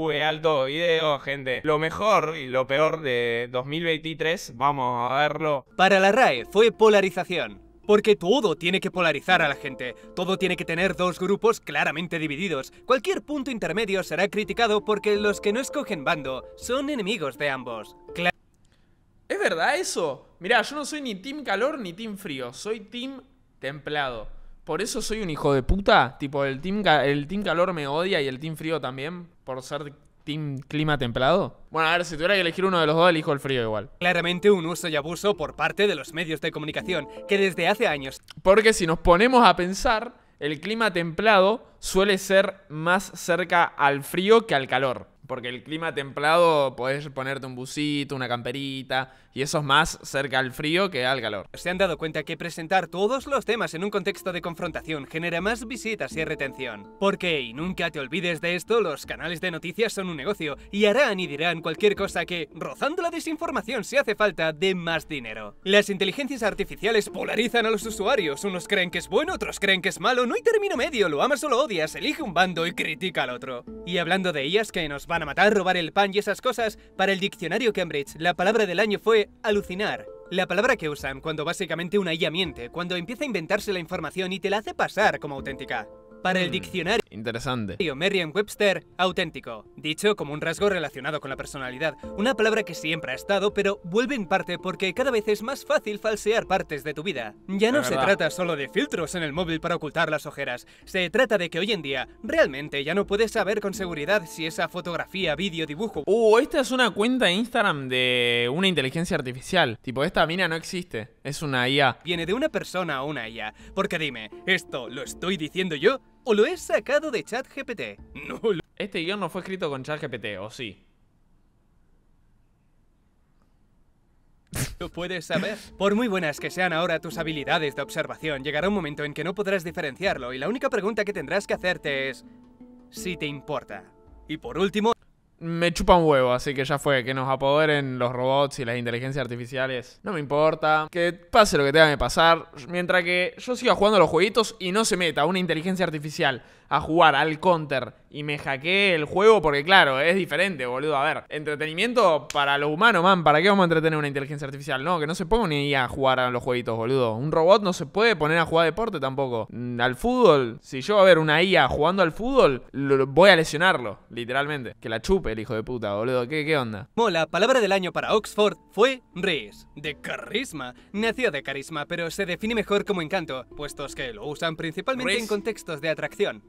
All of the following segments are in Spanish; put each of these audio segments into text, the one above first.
Fue alto video, gente. Lo mejor y lo peor de 2023, vamos a verlo. Para la RAE fue polarización. Porque todo tiene que polarizar a la gente, todo tiene que tener dos grupos claramente divididos. Cualquier punto intermedio será criticado porque los que no escogen bando son enemigos de ambos. ¿Es verdad eso? Mira, yo no soy ni team calor ni team frío, soy team templado. Por eso soy un hijo de puta. Tipo, el team, el team calor me odia y el team frío también. Por ser team clima templado. Bueno, a ver, si tuviera que elegir uno de los dos, elijo el frío igual. Claramente un uso y abuso por parte de los medios de comunicación, que desde hace años. Porque si nos ponemos a pensar, el clima templado suele ser más cerca al frío que al calor. Porque el clima templado puedes ponerte un busito, una camperita, y eso es más cerca al frío que al calor. Se han dado cuenta que presentar todos los temas en un contexto de confrontación genera más visitas y retención. Porque, y nunca te olvides de esto, los canales de noticias son un negocio, y harán y dirán cualquier cosa que, rozando la desinformación si hace falta, de más dinero. Las inteligencias artificiales polarizan a los usuarios, unos creen que es bueno, otros creen que es malo, no hay término medio, lo amas o lo odias, elige un bando y critica al otro. Y hablando de ellas que nos van matar, robar el pan y esas cosas. Para el diccionario Cambridge, la palabra del año fue alucinar. La palabra que usan cuando básicamente una IA miente, cuando empieza a inventarse la información y te la hace pasar como auténtica. Para el mm. diccionario... Interesante. Merriam-Webster, auténtico. Dicho como un rasgo relacionado con la personalidad. Una palabra que siempre ha estado, pero vuelve en parte porque cada vez es más fácil falsear partes de tu vida. Ya no se trata solo de filtros en el móvil para ocultar las ojeras. Se trata de que hoy en día realmente ya no puedes saber con seguridad si esa fotografía, vídeo, dibujo... Uh, esta es una cuenta de Instagram de una inteligencia artificial. Tipo, esta mina no existe. Es una IA. Viene de una persona o una IA. Porque dime, ¿esto lo estoy diciendo yo? o lo he sacado de ChatGPT. No Este guión no fue escrito con ChatGPT, ¿o sí? Lo puedes saber. Por muy buenas que sean ahora tus habilidades de observación, llegará un momento en que no podrás diferenciarlo y la única pregunta que tendrás que hacerte es si te importa. Y por último me chupa un huevo, así que ya fue, que nos apoderen los robots y las inteligencias artificiales, no me importa, que pase lo que tenga que pasar, mientras que yo siga jugando a los jueguitos y no se meta una inteligencia artificial a jugar al counter y me hackee el juego, porque claro, es diferente, boludo, a ver, entretenimiento para lo humano, man, ¿para qué vamos a entretener una inteligencia artificial? No, que no se ponga ni a jugar a los jueguitos, boludo, un robot no se puede poner a jugar deporte tampoco, mm, al fútbol, si yo voy a ver una IA jugando al fútbol, voy a lesionarlo, literalmente, que la chupe hijo de puta, boludo. ¿Qué, onda? Mola, palabra del año para Oxford fue RIS. de carisma. Nació de carisma, pero se define mejor como encanto, puestos que lo usan principalmente en contextos de atracción.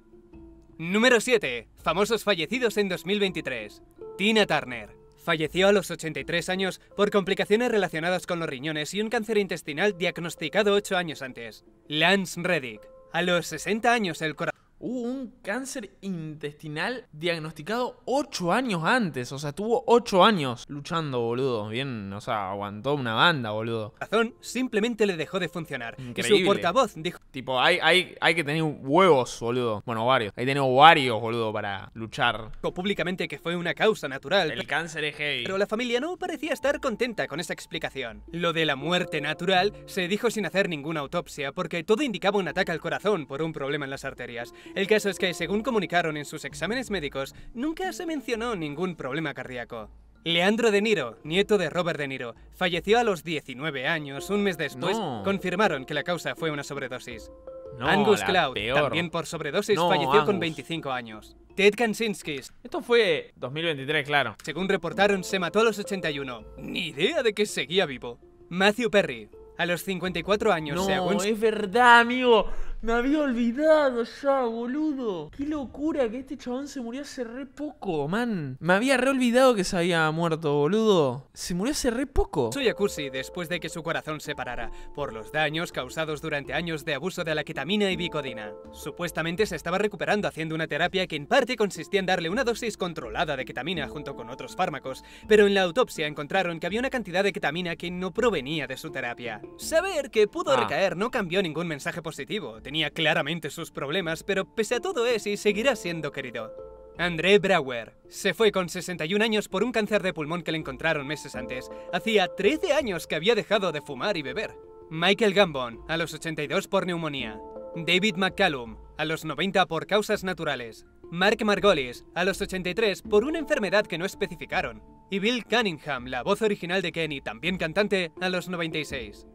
Número 7. Famosos fallecidos en 2023. Tina Turner. Falleció a los 83 años por complicaciones relacionadas con los riñones y un cáncer intestinal diagnosticado 8 años antes. Lance Reddick. A los 60 años el corazón hubo un cáncer intestinal diagnosticado 8 años antes. O sea, tuvo ocho años luchando, boludo. Bien, o sea, aguantó una banda, boludo. Razón, simplemente le dejó de funcionar. Que su portavoz dijo... Tipo, hay, hay, hay que tener huevos, boludo. Bueno, varios. Hay que tener varios, boludo, para luchar. públicamente que fue una causa natural. El cáncer es gay. Pero la familia no parecía estar contenta con esa explicación. Lo de la muerte natural se dijo sin hacer ninguna autopsia porque todo indicaba un ataque al corazón por un problema en las arterias. El caso es que, según comunicaron en sus exámenes médicos, nunca se mencionó ningún problema cardíaco. Leandro De Niro, nieto de Robert De Niro, falleció a los 19 años. Un mes después, confirmaron que la causa fue una sobredosis. Angus Cloud, también por sobredosis, falleció con 25 años. Ted Kaczynski. Esto fue 2023, claro. Según reportaron, se mató a los 81. Ni idea de que seguía vivo. Matthew Perry, a los 54 años, se es verdad, amigo. Me había olvidado ya, boludo. Qué locura que este chabón se murió hace re poco, man. Me había re olvidado que se había muerto, boludo. Se murió hace re poco. Soy después de que su corazón se parara por los daños causados durante años de abuso de la ketamina y bicodina. Supuestamente se estaba recuperando haciendo una terapia que en parte consistía en darle una dosis controlada de ketamina junto con otros fármacos, pero en la autopsia encontraron que había una cantidad de ketamina que no provenía de su terapia. Saber que pudo ah. recaer no cambió ningún mensaje positivo tenía claramente sus problemas, pero pese a todo es y seguirá siendo querido. André Brauer se fue con 61 años por un cáncer de pulmón que le encontraron meses antes. Hacía 13 años que había dejado de fumar y beber. Michael Gambon, a los 82 por neumonía. David McCallum, a los 90 por causas naturales. Mark Margolis, a los 83 por una enfermedad que no especificaron. Y Bill Cunningham, la voz original de Kenny, también cantante, a los 96.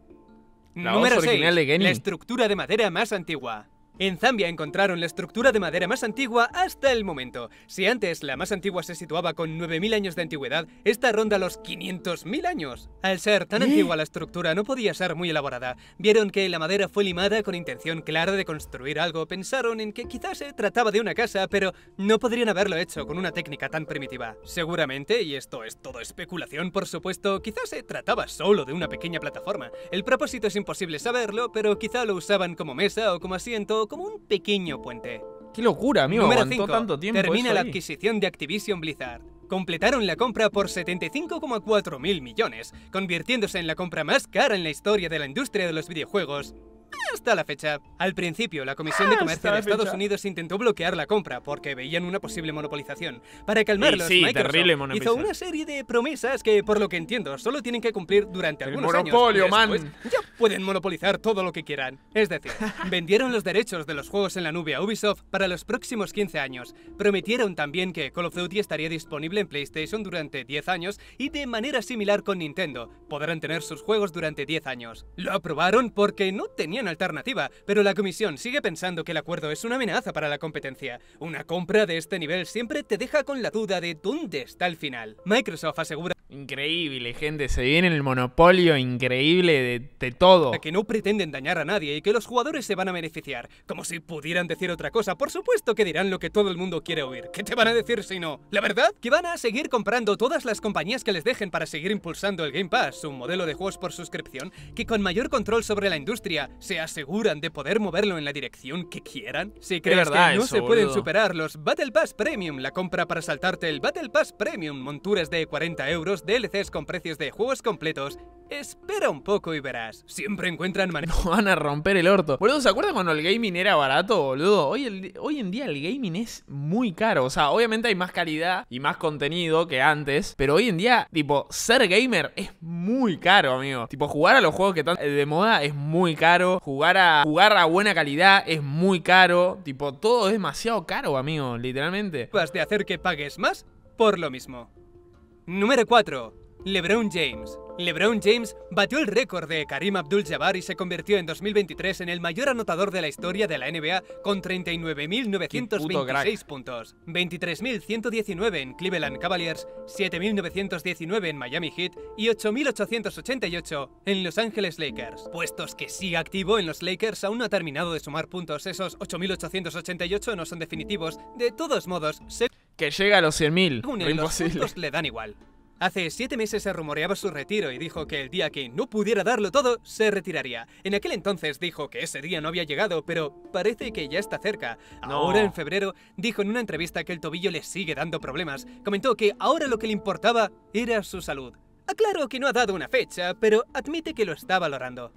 La Número 6. La estructura de madera más antigua. En Zambia encontraron la estructura de madera más antigua hasta el momento. Si antes la más antigua se situaba con 9.000 años de antigüedad, esta ronda los 500.000 años. Al ser tan antigua la estructura no podía ser muy elaborada. Vieron que la madera fue limada con intención clara de construir algo. Pensaron en que quizás se trataba de una casa, pero no podrían haberlo hecho con una técnica tan primitiva. Seguramente, y esto es todo especulación por supuesto, quizás se trataba solo de una pequeña plataforma. El propósito es imposible saberlo, pero quizá lo usaban como mesa o como asiento como un pequeño puente. ¡Qué locura, amigo! termina la adquisición de Activision Blizzard. Completaron la compra por 75,4 mil millones, convirtiéndose en la compra más cara en la historia de la industria de los videojuegos hasta la fecha. Al principio, la Comisión de Comercio de Estados Unidos intentó bloquear la compra porque veían una posible monopolización. Para calmarlos, Microsoft hizo una serie de promesas que, por lo que entiendo, solo tienen que cumplir durante algunos años. años. monopolio, man. Ya pueden monopolizar todo lo que quieran. Es decir, vendieron los derechos de los juegos en la nube a Ubisoft para los próximos 15 años. Prometieron también que Call of Duty estaría disponible en PlayStation durante 10 años y de manera similar con Nintendo. Podrán tener sus juegos durante 10 años. Lo aprobaron porque no tenían alternativa, pero la comisión sigue pensando que el acuerdo es una amenaza para la competencia. Una compra de este nivel siempre te deja con la duda de dónde está el final. Microsoft asegura Increíble, gente. Se viene el monopolio increíble de, todo. Que no pretenden dañar a nadie y que los jugadores se van a beneficiar. Como si pudieran decir otra cosa. Por supuesto que dirán lo que todo el mundo quiere oír. ¿Qué te van a decir si no? La verdad, que van a seguir comprando todas las compañías que les dejen para seguir impulsando el Game Pass, un modelo de juegos por suscripción que con mayor control sobre la industria se aseguran de poder moverlo en la dirección que quieran. Si crees que no se pueden superar los Battle Pass Premium, la compra para saltarte el Battle Pass Premium, monturas de 40 euros DLCs con precios de juegos completos, Espera un poco y verás. Siempre encuentran manera No van a romper el orto. Boludo, ¿se acuerdan cuando el gaming era barato, boludo? Hoy, en día el gaming es muy caro. O sea, obviamente hay más calidad y más contenido que antes. Pero hoy en día, tipo, ser gamer es muy caro, amigo. Tipo, jugar a los juegos que están de moda es muy caro. Jugar a, jugar a buena calidad es muy caro. Tipo, todo es demasiado caro, amigo, literalmente. ¿Vas de hacer que pagues más? Por lo mismo. Número 4. LeBron James. LeBron James batió el récord de Karim Abdul-Jabbar y se convirtió en 2023 en el mayor anotador de la historia de la NBA con 39.926 puntos, 23.119 en Cleveland Cavaliers, 7.919 en Miami Heat y 8.888 en Los Angeles Lakers. Puestos que sigue activo en los Lakers aún no ha terminado de sumar puntos, esos 8.888 no son definitivos, de todos modos se... Que llega a los 100.000. Imposible. Los le dan igual. Hace siete meses se rumoreaba su retiro y dijo que el día que no pudiera darlo todo, se retiraría. En aquel entonces dijo que ese día no había llegado, pero parece que ya está cerca. Ahora, en febrero, dijo en una entrevista que el tobillo le sigue dando problemas. Comentó que ahora lo que le importaba era su salud. Aclaro que no ha dado una fecha, pero admite que lo está valorando.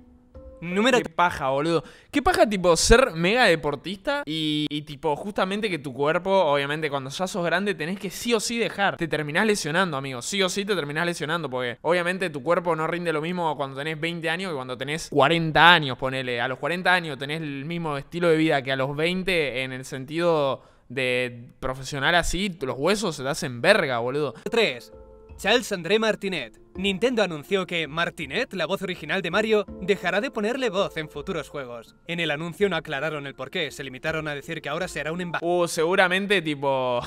Número Qué paja, boludo. Qué paja, tipo, ser mega deportista y, tipo, justamente que tu cuerpo, obviamente, cuando ya sos grande, tenés que sí o sí dejar. Te terminás lesionando, amigo. Sí o sí te terminás lesionando, porque obviamente tu cuerpo no rinde lo mismo cuando tenés 20 años que cuando tenés 40 años, ponele. A los 40 años tenés el mismo estilo de vida que a los 20 en el sentido de profesional así, los huesos se te hacen verga, boludo. 3. Charles André Martinet. Nintendo anunció que Martinet, la voz original de Mario, dejará de ponerle voz en futuros juegos. En el anuncio no aclararon el porqué, se limitaron a decir que ahora será un embajador. Uh, seguramente tipo...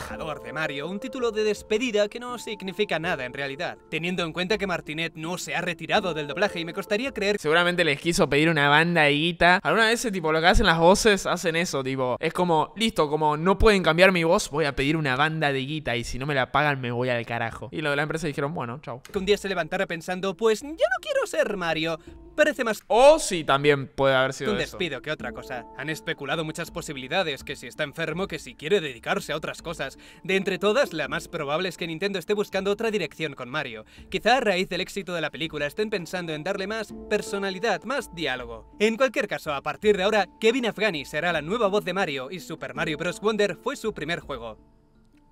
de Mario, un título de despedida que no significa nada en realidad. Teniendo en cuenta que Martinet no se ha retirado del doblaje y me costaría creer... Seguramente les quiso pedir una banda de guita. Alguna vez, tipo, lo que hacen las voces, hacen eso, tipo... Es como, listo, como no pueden cambiar mi voz, voy a pedir una banda de guita y si no me la pagan me voy al carajo. Y lo de la empresa dijeron, bueno, chao. Que un día se pensando, pues ya no quiero ser Mario. Parece más... O sí, también puede haber sido un despido que otra cosa. Han especulado muchas posibilidades, que si está enfermo, que si quiere dedicarse a otras cosas. De entre todas, la más probable es que Nintendo esté buscando otra dirección con Mario. Quizá a raíz del éxito de la película estén pensando en darle más personalidad, más diálogo. En cualquier caso, a partir de ahora, Kevin Afghani será la nueva voz de Mario y Super Mario Bros. Wonder fue su primer juego.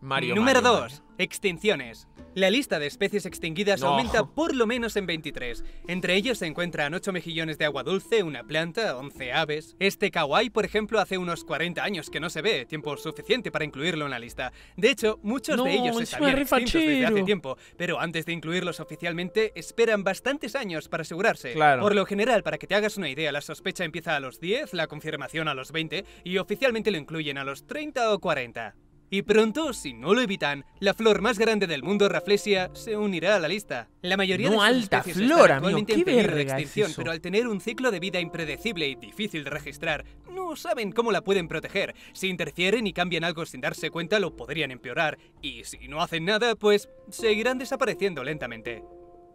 Número 2. Extinciones. La lista de especies extinguidas aumenta por lo menos en 23. Entre ellos se encuentran 8 mejillones de agua dulce, una planta, 11 aves. Este kawaii, por ejemplo, hace unos 40 años que no se ve, tiempo suficiente para incluirlo en la lista. De hecho, muchos de ellos han extintos desde hace tiempo, pero antes de incluirlos oficialmente esperan bastantes años para asegurarse. Por lo general, para que te hagas una idea, la sospecha empieza a los 10, la confirmación a los 20 y oficialmente lo incluyen a los 30 o 40. Y pronto, si no lo evitan, la flor más grande del mundo, Raflesia se unirá a la lista. La mayoría de alta flor, amigo, en de extinción, pero al tener un ciclo de vida impredecible y difícil de registrar, no saben cómo la pueden proteger. Si interfieren y cambian algo sin darse cuenta, lo podrían empeorar. Y si no hacen nada, pues seguirán desapareciendo lentamente.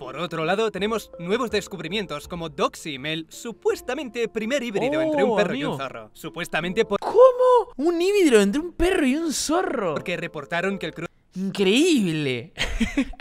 Por otro lado, tenemos nuevos descubrimientos como Doxim, el supuestamente primer híbrido entre un oh, perro y un zorro. Supuestamente por... ¿Cómo? ¿Un híbrido entre un perro y un zorro? Porque reportaron que el cruce... ¡Increíble!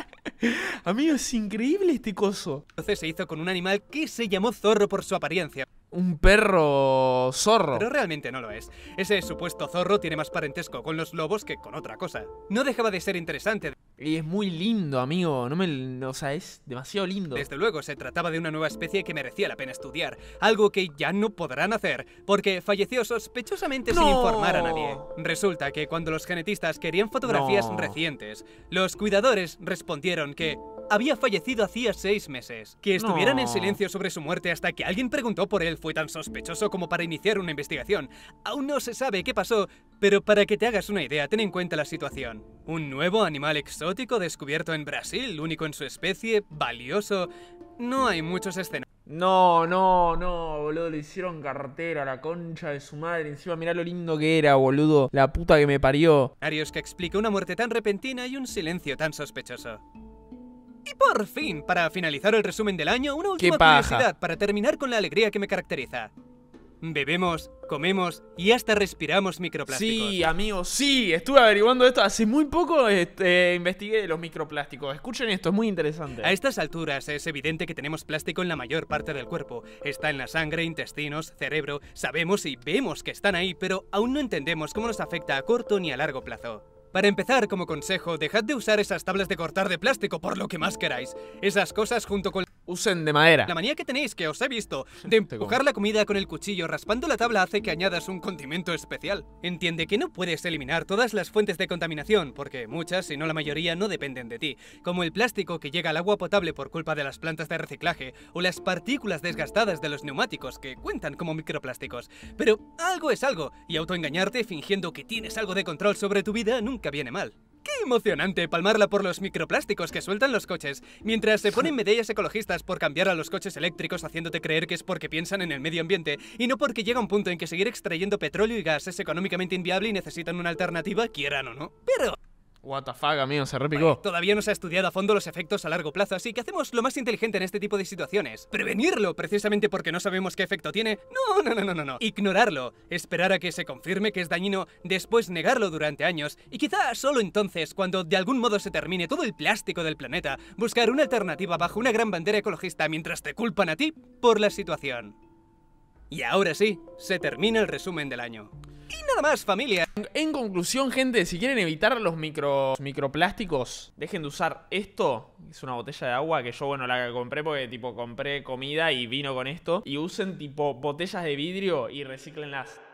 Amigos, increíble este coso. Entonces se hizo con un animal que se llamó zorro por su apariencia. Un perro zorro. Pero realmente no lo es. Ese supuesto zorro tiene más parentesco con los lobos que con otra cosa. No dejaba de ser interesante. Y es muy lindo, amigo. No me, o sea, es demasiado lindo. Desde luego, se trataba de una nueva especie que merecía la pena estudiar. Algo que ya no podrán hacer, porque falleció sospechosamente sin informar a nadie. Resulta que cuando los genetistas querían fotografías recientes, los cuidadores respondieron que había fallecido hacía seis meses. Que estuvieran en silencio sobre su muerte hasta que alguien preguntó por él fue tan sospechoso como para iniciar una investigación. Aún no se sabe qué pasó, pero para que te hagas una idea, ten en cuenta la situación. Un nuevo animal exótico descubierto en Brasil, único en su especie, valioso... No hay muchos escenarios. No, no, no, boludo, le hicieron cartera a la concha de su madre. Encima mirá lo lindo que era, boludo. La puta que me parió. Arios que explica una muerte tan repentina y un silencio tan sospechoso. Y por fin, para finalizar el resumen del año, una última curiosidad para terminar con la alegría que me caracteriza. Bebemos, comemos y hasta respiramos microplásticos. Sí, amigos, sí, estuve averiguando esto. Hace muy poco este, investigué los microplásticos. Escuchen esto, es muy interesante. A estas alturas es evidente que tenemos plástico en la mayor parte del cuerpo. Está en la sangre, intestinos, cerebro. Sabemos y vemos que están ahí, pero aún no entendemos cómo nos afecta a corto ni a largo plazo. Para empezar, como consejo, dejad de usar esas tablas de cortar de plástico por lo que más queráis. Esas cosas junto con... Usen de madera. La manía que tenéis, que os he visto, de empujar la comida con el cuchillo raspando la tabla hace que añadas un condimento especial. Entiende que no puedes eliminar todas las fuentes de contaminación, porque muchas, si no la mayoría, no dependen de ti, como el plástico que llega al agua potable por culpa de las plantas de reciclaje, o las partículas desgastadas de los neumáticos, que cuentan como microplásticos. Pero algo es algo, y autoengañarte fingiendo que tienes algo de control sobre tu vida nunca viene mal. ¡Qué emocionante palmarla por los microplásticos que sueltan los coches! Mientras se ponen medallas ecologistas por cambiar a los coches eléctricos haciéndote creer que es porque piensan en el medio ambiente y no porque llega un punto en que seguir extrayendo petróleo y gas es económicamente inviable y necesitan una alternativa, quieran o no. Pero... What mío amigo, se repicó. todavía no se ha estudiado a fondo los efectos a largo plazo, así que hacemos lo más inteligente en este tipo de situaciones. Prevenirlo, precisamente porque no sabemos qué efecto tiene. no, no, no, no, no. Ignorarlo, esperar a que se confirme que es dañino, después negarlo durante años, y quizá solo entonces, cuando de algún modo se termine todo el plástico del planeta, buscar una alternativa bajo una gran bandera ecologista mientras te culpan a ti por la situación. Y ahora sí, se termina el resumen del año. Y nada más, familia. En conclusión, gente, si quieren evitar los micro, microplásticos, dejen de usar esto. Es una botella de agua que yo, bueno, la compré porque, tipo, compré comida y vino con esto. Y usen, tipo, botellas de vidrio y reciclenlas.